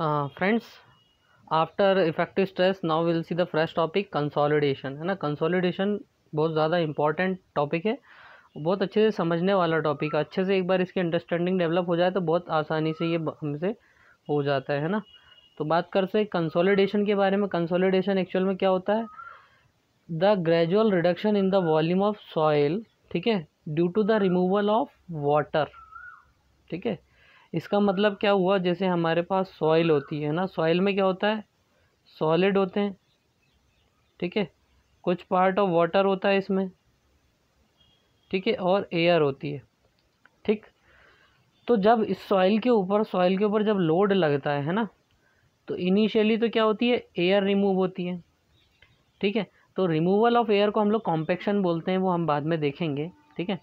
friends after effective stress now will see the fresh topic consolidation है ना consolidation बहुत ज़्यादा इंपॉर्टेंट टॉपिक है बहुत अच्छे से समझने वाला टॉपिक अच्छे से एक बार इसकी अंडरस्टैंडिंग डेवलप हो जाए तो बहुत आसानी से ये हमसे हो जाता है ना तो बात करते हैं कंसोलिडेशन के बारे में कंसोलिडेशन एक्चुअल में क्या होता है the gradual reduction in the volume of soil ठीक है due to the removal of water ठीक है इसका मतलब क्या हुआ जैसे हमारे पास सॉइल होती है ना सॉइल में क्या होता है सॉलिड होते हैं ठीक है कुछ पार्ट ऑफ वाटर होता है इसमें ठीक है और एयर होती है ठीक तो जब इस सॉइल के ऊपर सॉइल के ऊपर जब लोड लगता है है ना तो इनिशियली तो क्या होती है एयर रिमूव होती है ठीक है तो रिमूवल ऑफ एयर को हम लोग कॉम्पेक्शन बोलते हैं वो हम बाद में देखेंगे ठीक है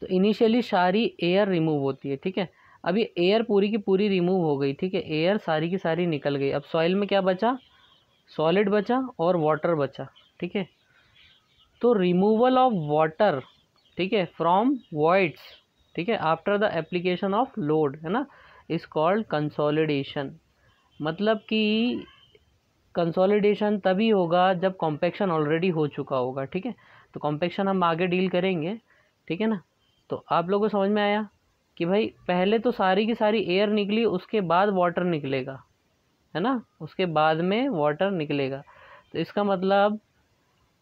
तो इनिशियली सारी एयर रिमूव होती है ठीक है अब ये एयर पूरी की पूरी रिमूव हो गई ठीक है एयर सारी की सारी निकल गई अब सॉइल में क्या बचा सॉलिड बचा और वाटर बचा ठीक है तो रिमूवल ऑफ वाटर ठीक है फ्रॉम वॉइड्स ठीक है after the application of load है ना इस कॉल्ड कंसोलिडेशन मतलब कि कंसोलिडेशन तभी होगा जब कॉम्पेक्शन ऑलरेडी हो चुका होगा ठीक है तो कॉम्पेक्शन हम आगे डील करेंगे ठीक है ना तो आप लोगों को समझ में आया कि भाई पहले तो सारी की सारी एयर निकली उसके बाद वाटर निकलेगा है ना उसके बाद में वाटर निकलेगा तो इसका मतलब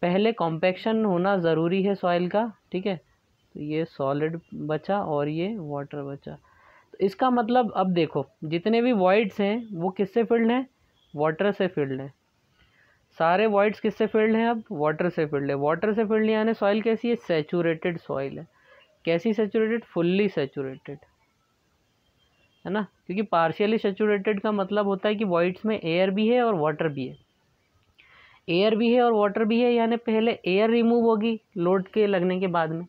पहले कॉम्पेक्शन होना ज़रूरी है सॉइल का ठीक है तो ये सॉलिड बचा और ये वाटर बचा तो इसका मतलब अब देखो जितने भी वॉइड्स हैं वो किससे फील्ड हैं वाटर से फील्ड हैं सारे वॉइड्स किससे फील्ड हैं अब वाटर से फील्ड है वाटर से फील्ड यानी सॉइल कैसी है सेचूरेटेड सॉइल है कैसी सेचूरेटेड फुल्ली सेचूरेटेड है ना क्योंकि पार्शियली सेचूरेटेड का मतलब होता है कि वॉइड्स में एयर भी है और वाटर भी है एयर भी है और वाटर भी है यानी पहले एयर रिमूव होगी लोड के लगने के बाद में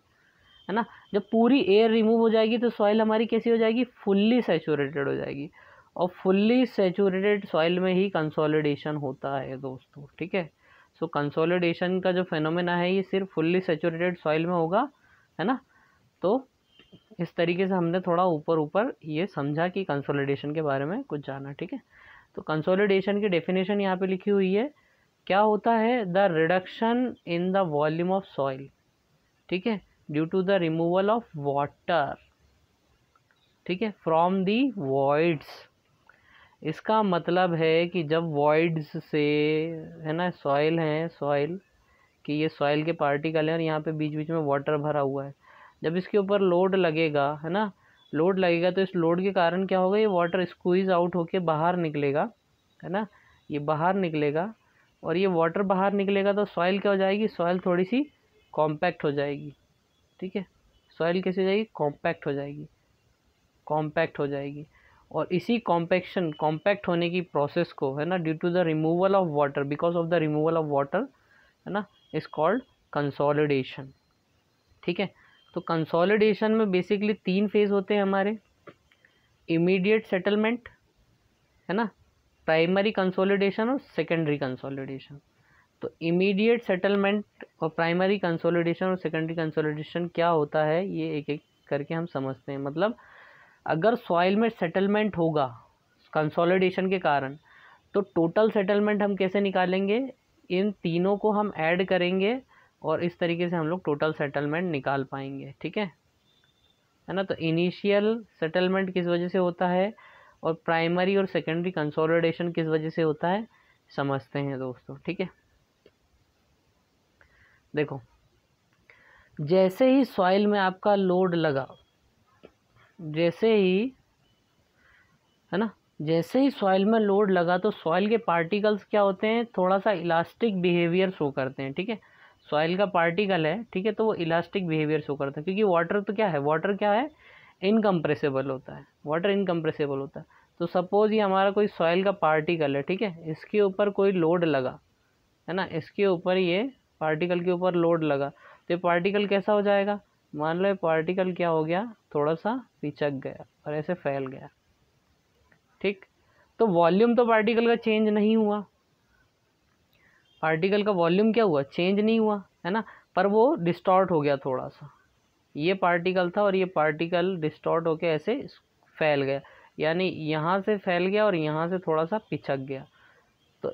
है ना जब पूरी एयर रिमूव हो जाएगी तो सॉइल हमारी कैसी हो जाएगी फुल्ली सेचूरेटेड हो जाएगी और फुल्ली सेचूरेटेड सॉइल में ही कंसोलिडेशन होता है दोस्तों ठीक है सो कंसोलिडेशन का जो फेनोमेना है ये सिर्फ फुल्ली सेचूरेटेड सॉइल में होगा है ना तो इस तरीके से हमने थोड़ा ऊपर ऊपर ये समझा कि कंसोलिडेशन के बारे में कुछ जाना ठीक है तो कंसोलिडेशन की डेफिनेशन यहाँ पे लिखी हुई है क्या होता है the reduction in the volume of soil ठीक है due to the removal of water ठीक है फ्रॉम दी वॉइड्स इसका मतलब है कि जब वॉइड्स से है ना सॉइल है सॉइल कि ये सॉइल के पार्टिकल हैं और यहाँ पे बीच बीच में वाटर भरा हुआ है जब इसके ऊपर लोड लगेगा है ना लोड लगेगा तो इस लोड के कारण क्या होगा ये वाटर स्क्वीज़ आउट होके बाहर निकलेगा है ना ये बाहर निकलेगा और ये वाटर बाहर निकलेगा तो सॉइल क्या हो जाएगी सॉइल थोड़ी सी कॉम्पैक्ट हो जाएगी ठीक है सॉइल कैसे हो जाएगी कॉम्पैक्ट हो जाएगी कॉम्पैक्ट हो जाएगी और इसी कॉम्पैक्शन कॉम्पैक्ट होने की प्रोसेस को है ना due to the removal of water because of the removal of water है ना इस कॉल्ड कंसोलिडेशन ठीक है तो कंसोलिडेशन में बेसिकली तीन फेज़ होते हैं हमारे इमीडिएट सेटलमेंट है ना प्राइमरी कंसोलिडेशन और सेकेंडरी कंसोलिडेशन तो इमीडिएट सेटलमेंट और प्राइमरी कंसोलिडेशन और सेकेंडरी कंसोलिडेशन क्या होता है ये एक एक करके हम समझते हैं मतलब अगर सॉइल में सेटलमेंट होगा कंसोलिडेशन के कारण तो टोटल सेटलमेंट हम कैसे निकालेंगे इन तीनों को हम ऐड करेंगे और इस तरीके से हम लोग टोटल सेटलमेंट निकाल पाएंगे ठीक है है ना तो इनिशियल सेटलमेंट किस वजह से होता है और प्राइमरी और सेकेंडरी कंसोलिडेशन किस वजह से होता है समझते हैं दोस्तों ठीक है देखो जैसे ही सॉइल में आपका लोड लगा जैसे ही है ना जैसे ही सॉइल में लोड लगा तो सॉइल के पार्टिकल्स क्या होते हैं थोड़ा सा इलास्टिक बिहेवियर शो करते हैं ठीक है सॉइल का पार्टिकल है ठीक है तो वो इलास्टिक बिहेवियर शो करता है क्योंकि वाटर तो क्या है वाटर क्या है इनकम्प्रेसिबल होता है वाटर इनकम्प्रेसिबल होता है तो सपोज़ ये हमारा कोई सॉइल का पार्टिकल है ठीक है इसके ऊपर कोई लोड लगा है ना इसके ऊपर ये पार्टिकल के ऊपर लोड लगा तो ये पार्टिकल कैसा हो जाएगा मान लो ये पार्टिकल क्या हो गया थोड़ा सा पिचक गया और ऐसे फैल गया ठीक तो वॉल्यूम तो पार्टिकल का चेंज नहीं हुआ पार्टिकल का वॉल्यूम क्या हुआ चेंज नहीं हुआ है ना पर वो डिस्टॉर्ट हो गया थोड़ा सा ये पार्टिकल था और ये पार्टिकल डिस्टॉर्ट होकर ऐसे फैल गया यानी यहाँ से फैल गया और यहाँ से थोड़ा सा पिछक गया तो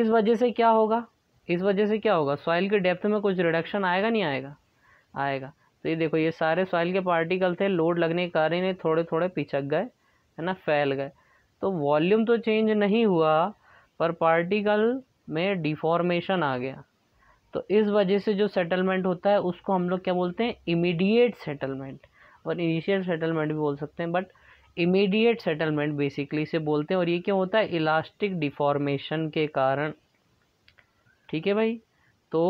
इस वजह से क्या होगा इस वजह से क्या होगा सॉइल के डेप्थ में कुछ रिडक्शन आएगा नहीं आएगा आएगा तो ये देखो ये सारे सॉइल के पार्टिकल थे लोड लगने के कारण ये थोड़े थोड़े पिछक गए है ना फैल गए तो वॉल्यूम तो चेंज नहीं हुआ पर पार्टिकल में डिफॉर्मेशन आ गया तो इस वजह से जो सेटलमेंट होता है उसको हम लोग क्या बोलते हैं इमीडिएट सेटलमेंट और इनिशियल सेटलमेंट भी बोल सकते हैं बट इमीडिएट सेटलमेंट बेसिकली इसे बोलते हैं और ये क्या होता है इलास्टिक डिफॉर्मेशन के कारण ठीक है भाई तो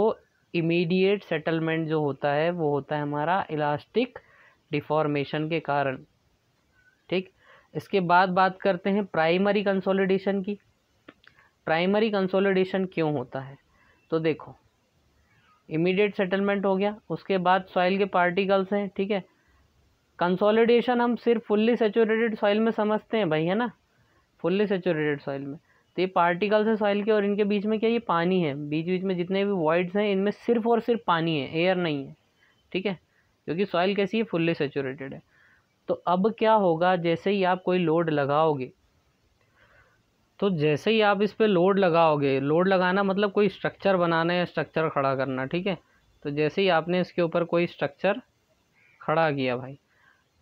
इमीडिएट सेटलमेंट जो होता है वो होता है हमारा इलास्टिक डिफॉर्मेशन के कारण ठीक इसके बाद बात करते हैं प्राइमरी कंसोलिडेशन की प्राइमरी कंसोलिडेशन क्यों होता है तो देखो इमीडिएट सेटलमेंट हो गया उसके बाद सॉइल के पार्टिकल्स हैं ठीक है कंसोलिडेशन हम सिर्फ फुल्ली सेचूरेटेड सॉइल में समझते हैं भाई है ना फुल्ली सेचूरेटेड सॉइल में तो ये पार्टिकल्स हैं सॉइल के और इनके बीच में क्या ये पानी है बीच बीच में जितने भी वॉइड्स हैं इनमें सिर्फ और सिर्फ पानी है एयर नहीं है ठीक है क्योंकि सॉइल कैसी है फुल्ली सेचूरेटेड है तो अब क्या होगा जैसे ही आप कोई लोड लगाओगे तो जैसे ही आप इस पर लोड लगाओगे लोड लगाना मतलब कोई स्ट्रक्चर बनाना या स्ट्रक्चर खड़ा करना ठीक है तो जैसे ही आपने इसके ऊपर कोई स्ट्रक्चर खड़ा किया भाई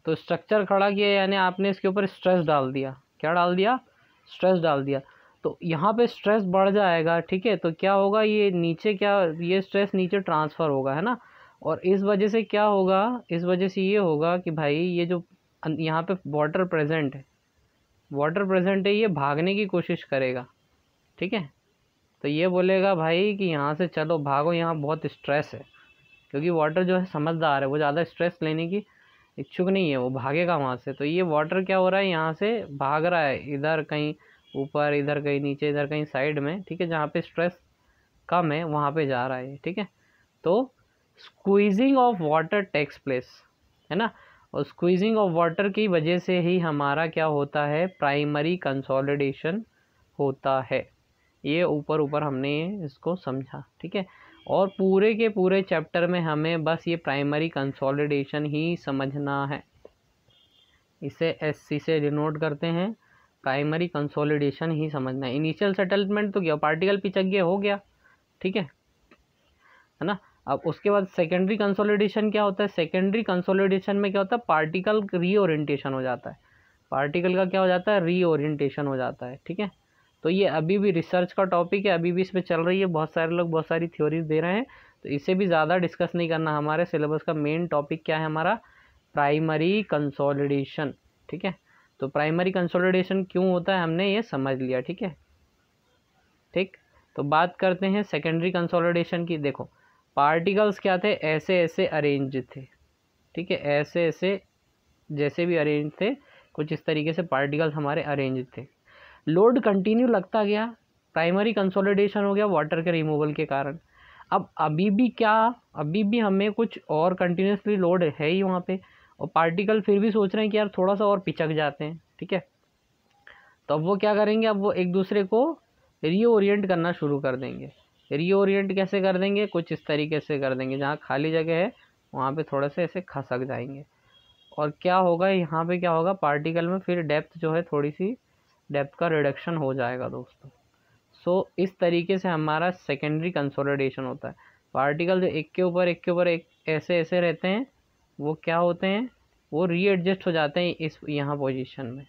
तो स्ट्रक्चर खड़ा किया यानी आपने इसके ऊपर स्ट्रेस डाल दिया क्या डाल दिया स्ट्रेस डाल दिया तो यहाँ पे स्ट्रेस बढ़ जाएगा ठीक है तो क्या होगा ये नीचे क्या ये स्ट्रेस नीचे ट्रांसफ़र होगा है ना और इस वजह से क्या होगा इस वजह से ये होगा कि भाई ये जो यहाँ पे वाटर प्रेजेंट है वाटर प्रेजेंट है ये भागने की कोशिश करेगा ठीक है तो ये बोलेगा भाई कि यहाँ से चलो भागो यहाँ बहुत स्ट्रेस है क्योंकि वाटर जो है समझदार है वो ज़्यादा स्ट्रेस लेने की इच्छुक नहीं है वो भागेगा वहाँ से तो ये वाटर क्या हो रहा है यहाँ से भाग रहा है इधर कहीं ऊपर इधर कहीं नीचे इधर कहीं साइड में ठीक है जहाँ पे स्ट्रेस कम है वहाँ पे जा रहा है ठीक है तो squeezing of water takes place है ना और स्क्वीजिंग ऑफ वाटर की वजह से ही हमारा क्या होता है प्राइमरी कंसोलिडेशन होता है ये ऊपर ऊपर हमने इसको समझा ठीक है और पूरे के पूरे चैप्टर में हमें बस ये प्राइमरी कंसोलिडेशन ही समझना है इसे एस सी से डिनोट करते हैं प्राइमरी कंसोलिडेशन ही समझना है इनिशियल सेटलमेंट तो क्या पार्टिकल पिचक गया हो गया ठीक है है ना अब उसके बाद सेकेंडरी कंसोलिडेशन क्या होता है सेकेंडरी कंसोलिडेशन में क्या होता है पार्टिकल रीओरिएंटेशन हो जाता है पार्टिकल का क्या हो जाता है रीओरिएंटेशन हो जाता है ठीक है तो ये अभी भी रिसर्च का टॉपिक है अभी भी इसमें चल रही है बहुत सारे लोग बहुत सारी थ्योरीज दे रहे हैं तो इसे भी ज़्यादा डिस्कस नहीं करना हमारे सिलेबस का मेन टॉपिक क्या है हमारा प्राइमरी कंसोलिडेशन ठीक है तो प्राइमरी कंसोलिडेशन क्यों होता है हमने ये समझ लिया ठीक है ठीक तो बात करते हैं सेकेंडरी कंसोलिडेशन की देखो पार्टिकल्स क्या थे ऐसे ऐसे अरेंज थे ठीक है ऐसे ऐसे जैसे भी अरेंज थे कुछ इस तरीके से पार्टिकल्स हमारे अरेंज थे लोड कंटिन्यू लगता गया प्राइमरी कंसोलिडेशन हो गया वाटर के रिमूवल के कारण अब अभी भी क्या अभी भी हमें कुछ और कंटिन्यूसली लोड है ही वहाँ पे और पार्टिकल फिर भी सोच रहे हैं कि यार थोड़ा सा और पिचक जाते हैं ठीक है तो अब वो क्या करेंगे अब वो एक दूसरे को रीओरिएंट करना शुरू कर देंगे रीओरियंट कैसे कर देंगे कुछ इस तरीके से कर देंगे जहाँ खाली जगह है वहाँ पे थोड़ा सा ऐसे खसक जाएंगे और क्या होगा यहाँ पे क्या होगा पार्टिकल में फिर डेप्थ जो है थोड़ी सी डेप्थ का रिडक्शन हो जाएगा दोस्तों सो so, इस तरीके से हमारा सेकेंडरी कंसोलिडेशन होता है पार्टिकल जो एक के ऊपर एक के ऊपर एक ऐसे ऐसे रहते हैं वो क्या होते हैं वो रीएडजस्ट हो जाते हैं इस यहाँ पोजिशन में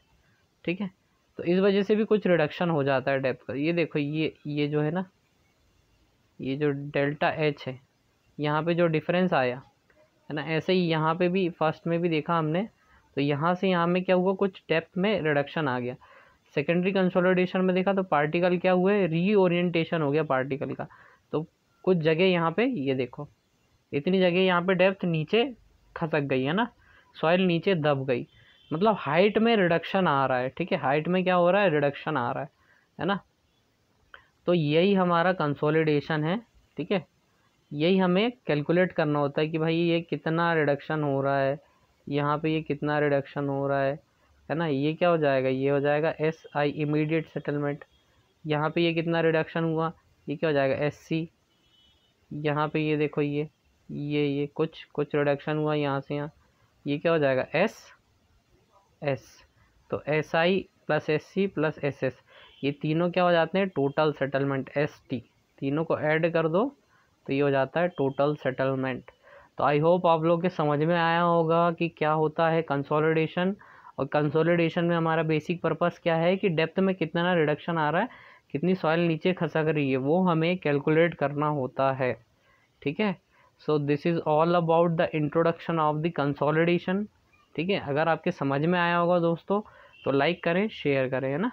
ठीक है तो इस वजह से भी कुछ रिडक्शन हो जाता है डेप्थ का ये देखो ये ये जो है ना ये जो डेल्टा एच है यहाँ पे जो डिफरेंस आया है ना ऐसे ही यहाँ पे भी फर्स्ट में भी देखा हमने तो यहाँ से यहाँ में क्या हुआ कुछ डेप्थ में रिडक्शन आ गया सेकेंडरी कंसोलिडेशन में देखा तो पार्टिकल क्या हुए रीओरिएंटेशन हो गया पार्टिकल का तो कुछ जगह यहाँ पे ये देखो इतनी जगह यहाँ पे डेप्थ नीचे खसक गई है ना सॉइल नीचे दब गई मतलब हाइट में रिडक्शन आ रहा है ठीक है हाइट में क्या हो रहा है रिडक्शन आ रहा है है ना तो यही हमारा कंसोलिडेशन है ठीक है यही हमें कैलकुलेट करना होता है कि भाई ये कितना रिडक्शन हो रहा है यहाँ पे ये कितना रिडक्शन हो रहा है है ना ये क्या हो जाएगा ये हो जाएगा एस आई इमीडिएट सेटलमेंट यहाँ पे ये कितना रिडक्शन हुआ ये क्या हो जाएगा एस सी यहाँ पर ये देखो ये ये ये कुछ कुछ रिडक्शन हुआ यहाँ से यहाँ ये क्या हो जाएगा एस एस तो S I plus S C plus S S ये तीनों क्या हो जाते हैं टोटल सेटलमेंट एस टी तीनों को ऐड कर दो तो ये हो जाता है टोटल सेटलमेंट तो आई होप आप लोग के समझ में आया होगा कि क्या होता है कंसोलिडेशन और कंसोलिडेशन में हमारा बेसिक पर्पस क्या है कि डेप्थ में कितना रिडक्शन आ रहा है कितनी सॉइल नीचे खसक रही है वो हमें कैलकुलेट करना होता है ठीक है so this is all about the introduction of the consolidation ठीक है अगर आपके समझ में आया होगा दोस्तों तो लाइक करें शेयर करें है ना